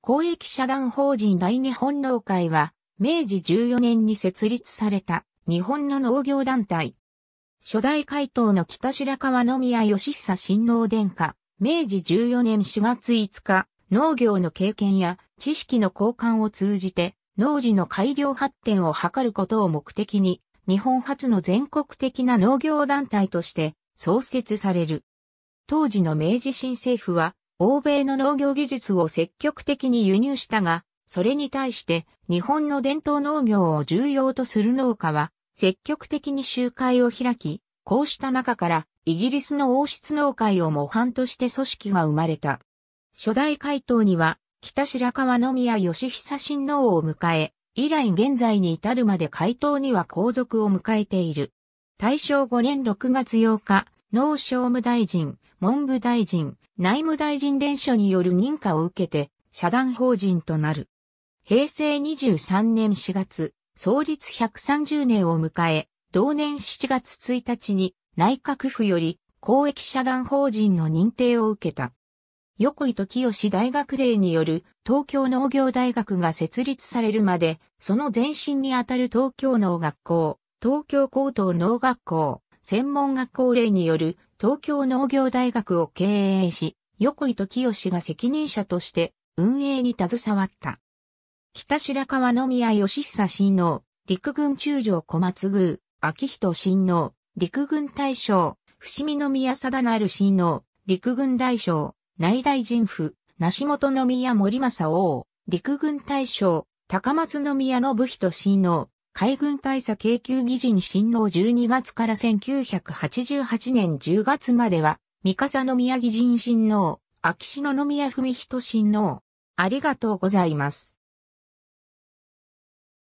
公益社団法人大日本農会は、明治14年に設立された日本の農業団体。初代会頭の北白川宮義久親王殿下、明治14年4月5日、農業の経験や知識の交換を通じて、農事の改良発展を図ることを目的に、日本初の全国的な農業団体として創設される。当時の明治新政府は、欧米の農業技術を積極的に輸入したが、それに対して日本の伝統農業を重要とする農家は積極的に集会を開き、こうした中からイギリスの王室農会を模範として組織が生まれた。初代会頭には北白川宮義久親王を迎え、以来現在に至るまで会頭には皇族を迎えている。大正5年6月8日、農商務大臣、文部大臣、内務大臣連署による認可を受けて、社団法人となる。平成23年4月、創立130年を迎え、同年7月1日に内閣府より公益社団法人の認定を受けた。横井時義大学令による東京農業大学が設立されるまで、その前身にあたる東京農学校、東京高等農学校、専門学校例による東京農業大学を経営し、横井時義が責任者として運営に携わった。北白川宮義久親王、陸軍中将小松宮、秋人親王、陸軍大将、伏見宮貞成親王、陸軍大将、内大臣府、梨本宮森正王、陸軍大将、高松宮信人親王、海軍大佐京急議人新郎12月から1988年10月までは、三笠宮議人新郎、秋篠宮文人新郎。ありがとうございます。